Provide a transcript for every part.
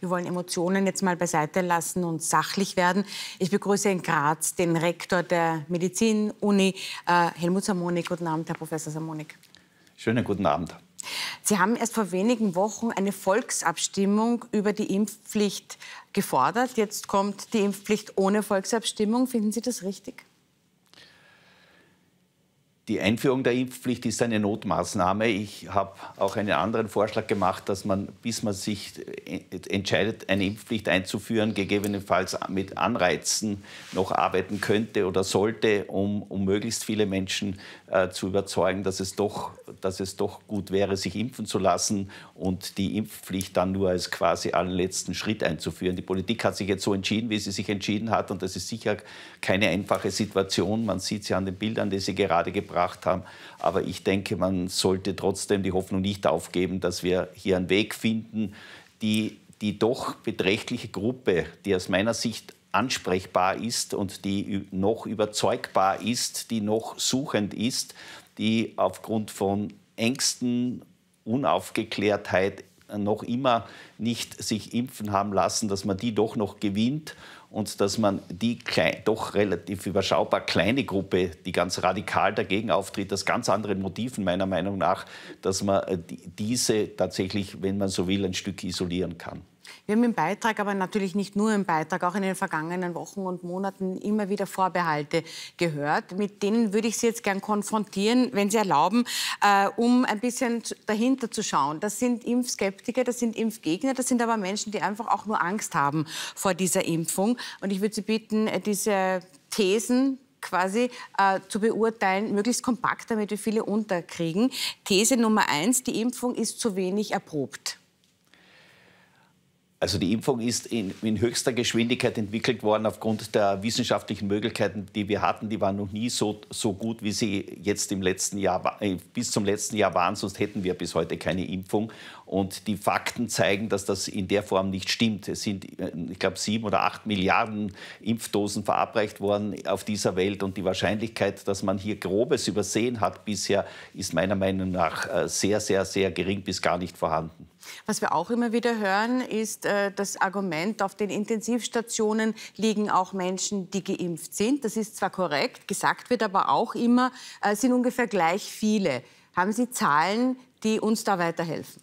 Wir wollen Emotionen jetzt mal beiseite lassen und sachlich werden. Ich begrüße in Graz den Rektor der Medizin-Uni, äh, Helmut Samonik. Guten Abend, Herr Professor Samonik. Schönen guten Abend. Sie haben erst vor wenigen Wochen eine Volksabstimmung über die Impfpflicht gefordert. Jetzt kommt die Impfpflicht ohne Volksabstimmung. Finden Sie das richtig? die Einführung der Impfpflicht ist eine Notmaßnahme. Ich habe auch einen anderen Vorschlag gemacht, dass man, bis man sich entscheidet, eine Impfpflicht einzuführen, gegebenenfalls mit Anreizen noch arbeiten könnte oder sollte, um, um möglichst viele Menschen äh, zu überzeugen, dass es, doch, dass es doch gut wäre, sich impfen zu lassen und die Impfpflicht dann nur als quasi allerletzten Schritt einzuführen. Die Politik hat sich jetzt so entschieden, wie sie sich entschieden hat und das ist sicher keine einfache Situation. Man sieht sie an den Bildern, die sie gerade gebracht gebracht haben. Aber ich denke, man sollte trotzdem die Hoffnung nicht aufgeben, dass wir hier einen Weg finden, die, die doch beträchtliche Gruppe, die aus meiner Sicht ansprechbar ist und die noch überzeugbar ist, die noch suchend ist, die aufgrund von Ängsten, Unaufgeklärtheit noch immer nicht sich impfen haben lassen, dass man die doch noch gewinnt und dass man die klein, doch relativ überschaubar kleine Gruppe, die ganz radikal dagegen auftritt, aus ganz anderen Motiven meiner Meinung nach, dass man äh, diese tatsächlich, wenn man so will, ein Stück isolieren kann. Wir haben im Beitrag, aber natürlich nicht nur im Beitrag, auch in den vergangenen Wochen und Monaten immer wieder Vorbehalte gehört. Mit denen würde ich Sie jetzt gern konfrontieren, wenn Sie erlauben, äh, um ein bisschen dahinter zu schauen. Das sind Impfskeptiker, das sind Impfgegner, das sind aber Menschen, die einfach auch nur Angst haben vor dieser Impfung. Und ich würde Sie bitten, äh, diese Thesen quasi äh, zu beurteilen, möglichst kompakt, damit wir viele unterkriegen. These Nummer eins, die Impfung ist zu wenig erprobt. Also die Impfung ist in, in, höchster Geschwindigkeit entwickelt worden aufgrund der wissenschaftlichen Möglichkeiten, die wir hatten. Die waren noch nie so, so gut, wie sie jetzt im letzten Jahr, äh, bis zum letzten Jahr waren, sonst hätten wir bis heute keine Impfung. Und die Fakten zeigen, dass das in der Form nicht stimmt. Es sind, äh, ich glaube, sieben oder acht Milliarden Impfdosen verabreicht worden auf dieser Welt. Und die Wahrscheinlichkeit, dass man hier Grobes übersehen hat bisher, ist meiner Meinung nach äh, sehr, sehr, sehr gering bis gar nicht vorhanden. Was wir auch immer wieder hören, ist, äh, das Argument, auf den Intensivstationen liegen auch Menschen, die geimpft sind. Das ist zwar korrekt, gesagt wird aber auch immer, es äh, sind ungefähr gleich viele. Haben Sie Zahlen, die uns da weiterhelfen?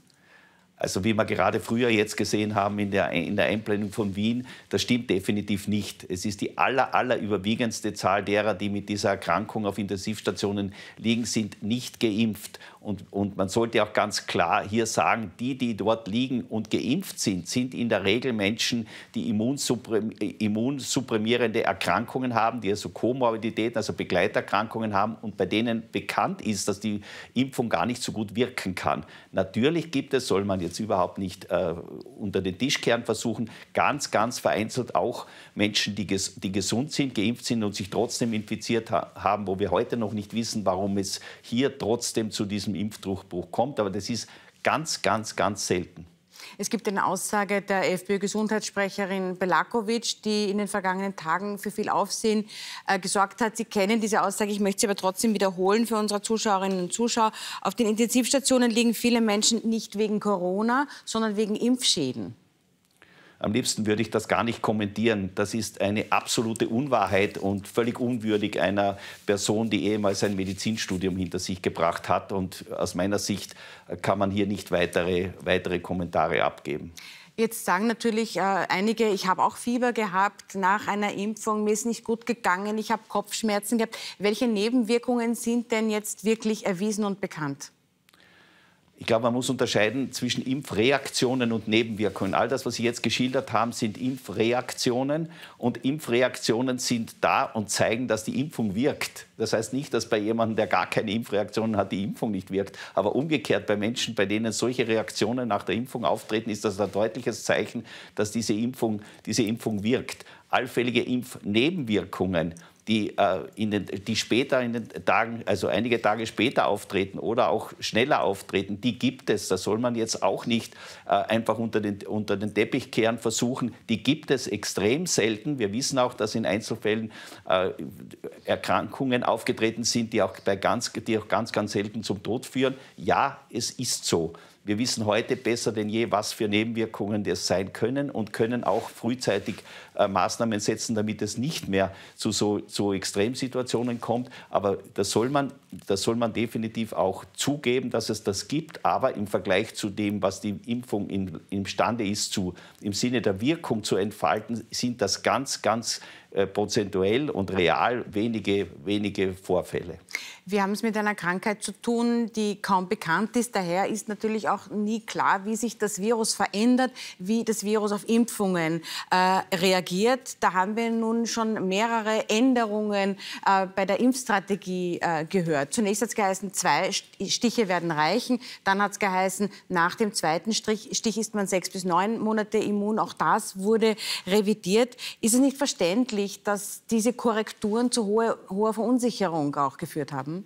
also wie wir gerade früher jetzt gesehen haben in der, in der Einplanung von Wien, das stimmt definitiv nicht. Es ist die aller, aller überwiegendste Zahl derer, die mit dieser Erkrankung auf Intensivstationen liegen, sind nicht geimpft. Und, und man sollte auch ganz klar hier sagen, die, die dort liegen und geimpft sind, sind in der Regel Menschen, die immunsupprimierende Erkrankungen haben, die also Komorbiditäten, also Begleiterkrankungen haben und bei denen bekannt ist, dass die Impfung gar nicht so gut wirken kann. Natürlich gibt es, soll man jetzt überhaupt nicht äh, unter den Tisch kehren versuchen. Ganz, ganz vereinzelt auch Menschen, die, ges die gesund sind, geimpft sind und sich trotzdem infiziert ha haben, wo wir heute noch nicht wissen, warum es hier trotzdem zu diesem Impfdurchbruch kommt. Aber das ist ganz, ganz, ganz selten. Es gibt eine Aussage der FPÖ-Gesundheitssprecherin Belakovic, die in den vergangenen Tagen für viel Aufsehen äh, gesorgt hat. Sie kennen diese Aussage, ich möchte sie aber trotzdem wiederholen für unsere Zuschauerinnen und Zuschauer. Auf den Intensivstationen liegen viele Menschen nicht wegen Corona, sondern wegen Impfschäden. Am liebsten würde ich das gar nicht kommentieren. Das ist eine absolute Unwahrheit und völlig unwürdig einer Person, die ehemals ein Medizinstudium hinter sich gebracht hat. Und aus meiner Sicht kann man hier nicht weitere, weitere Kommentare abgeben. Jetzt sagen natürlich äh, einige, ich habe auch Fieber gehabt nach einer Impfung, mir ist nicht gut gegangen, ich habe Kopfschmerzen gehabt. Welche Nebenwirkungen sind denn jetzt wirklich erwiesen und bekannt? Ich glaube, man muss unterscheiden zwischen Impfreaktionen und Nebenwirkungen. All das, was Sie jetzt geschildert haben, sind Impfreaktionen. Und Impfreaktionen sind da und zeigen, dass die Impfung wirkt. Das heißt nicht, dass bei jemandem, der gar keine Impfreaktionen hat, die Impfung nicht wirkt. Aber umgekehrt, bei Menschen, bei denen solche Reaktionen nach der Impfung auftreten, ist das ein deutliches Zeichen, dass diese Impfung, diese Impfung wirkt. Allfällige Impfnebenwirkungen die, äh, in den, die später in den Tagen, also einige Tage später auftreten oder auch schneller auftreten, die gibt es. Da soll man jetzt auch nicht äh, einfach unter den, unter den Teppich kehren versuchen. Die gibt es extrem selten. Wir wissen auch, dass in Einzelfällen äh, Erkrankungen aufgetreten sind, die auch, bei ganz, die auch ganz, ganz selten zum Tod führen. Ja, es ist so. Wir wissen heute besser denn je, was für Nebenwirkungen das sein können und können auch frühzeitig äh, Maßnahmen setzen, damit es nicht mehr zu so zu Extremsituationen kommt. Aber das soll man, das soll man definitiv auch zugeben, dass es das gibt. Aber im Vergleich zu dem, was die Impfung in, imstande ist, zu, im Sinne der Wirkung zu entfalten, sind das ganz, ganz äh, prozentuell und real wenige, wenige Vorfälle. Wir haben es mit einer Krankheit zu tun, die kaum bekannt ist. Daher ist natürlich auch nie klar, wie sich das Virus verändert, wie das Virus auf Impfungen äh, reagiert. Da haben wir nun schon mehrere Änderungen äh, bei der Impfstrategie äh, gehört. Zunächst hat es geheißen, zwei Stiche werden reichen. Dann hat es geheißen, nach dem zweiten Strich, Stich ist man sechs bis neun Monate immun. Auch das wurde revidiert. Ist es nicht verständlich? sich, dass diese Korrekturen zu hoher, hoher Verunsicherung auch geführt haben?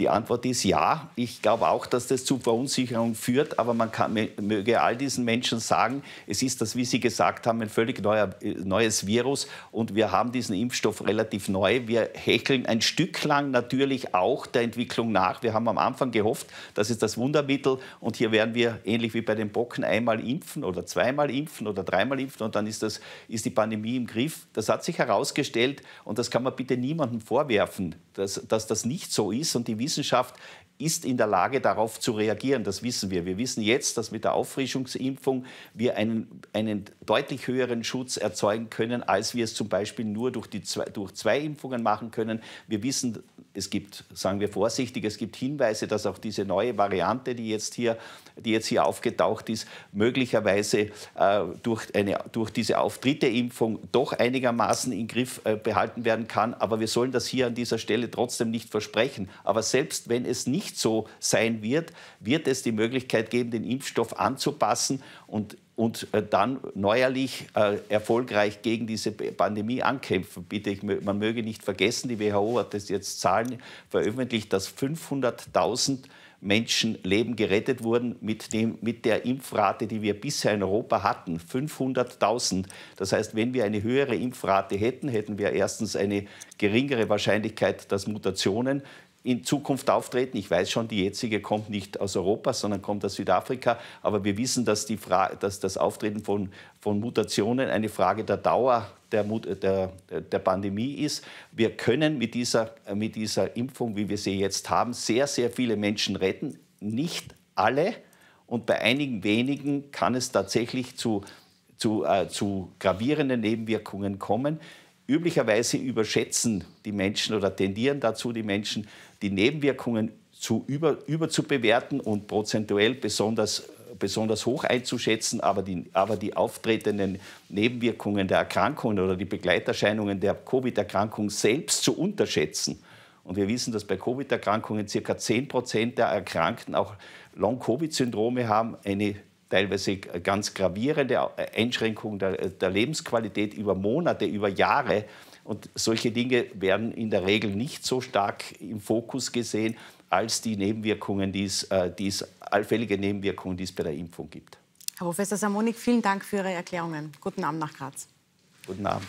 Die Antwort ist ja. Ich glaube auch, dass das zu Verunsicherung führt, aber man kann, möge all diesen Menschen sagen, es ist das, wie Sie gesagt haben, ein völlig neuer, äh, neues Virus und wir haben diesen Impfstoff relativ neu. Wir hecheln ein Stück lang natürlich auch der Entwicklung nach. Wir haben am Anfang gehofft, das ist das Wundermittel und hier werden wir ähnlich wie bei den Bocken einmal impfen oder zweimal impfen oder dreimal impfen und dann ist, das, ist die Pandemie im Griff. Das hat sich herausgestellt und das kann man bitte niemandem vorwerfen, dass, dass das nicht so ist und die Wissenschaft ist in der Lage, darauf zu reagieren. Das wissen wir. Wir wissen jetzt, dass mit der Auffrischungsimpfung wir einen, einen deutlich höheren Schutz erzeugen können, als wir es zum Beispiel nur durch, die, durch zwei Impfungen machen können. Wir wissen es gibt, sagen wir vorsichtig, es gibt Hinweise, dass auch diese neue Variante, die jetzt hier, die jetzt hier aufgetaucht ist, möglicherweise äh, durch, eine, durch diese auftritte Impfung doch einigermaßen in Griff äh, behalten werden kann. Aber wir sollen das hier an dieser Stelle trotzdem nicht versprechen. Aber selbst wenn es nicht so sein wird, wird es die Möglichkeit geben, den Impfstoff anzupassen. Und und äh, dann neuerlich äh, erfolgreich gegen diese Pandemie ankämpfen. Bitte, man möge nicht vergessen, die WHO hat das jetzt Zahlen veröffentlicht, dass 500.000 Menschenleben gerettet wurden mit, dem, mit der Impfrate, die wir bisher in Europa hatten. 500.000. Das heißt, wenn wir eine höhere Impfrate hätten, hätten wir erstens eine geringere Wahrscheinlichkeit, dass Mutationen in Zukunft auftreten. Ich weiß schon, die jetzige kommt nicht aus Europa, sondern kommt aus Südafrika. Aber wir wissen, dass, die Fra dass das Auftreten von, von Mutationen eine Frage der Dauer der, äh, der, der, Pandemie ist. Wir können mit dieser, mit dieser Impfung, wie wir sie jetzt haben, sehr, sehr viele Menschen retten. Nicht alle. Und bei einigen wenigen kann es tatsächlich zu, zu, äh, zu gravierenden Nebenwirkungen kommen. Üblicherweise überschätzen die Menschen oder tendieren dazu die Menschen, die Nebenwirkungen zu über, überzubewerten und prozentuell besonders, besonders hoch einzuschätzen, aber die, aber die auftretenden Nebenwirkungen der Erkrankungen oder die Begleiterscheinungen der Covid-Erkrankung selbst zu unterschätzen. Und wir wissen, dass bei Covid-Erkrankungen ca. 10 Prozent der Erkrankten auch Long-Covid-Syndrome haben, eine teilweise ganz gravierende äh, Einschränkungen der, äh, der Lebensqualität über Monate, über Jahre. Und solche Dinge werden in der Regel nicht so stark im Fokus gesehen als die Nebenwirkungen, die es, äh, die es allfällige Nebenwirkungen, die es bei der Impfung gibt. Herr Professor Samonik, vielen Dank für Ihre Erklärungen. Guten Abend nach Graz. Guten Abend.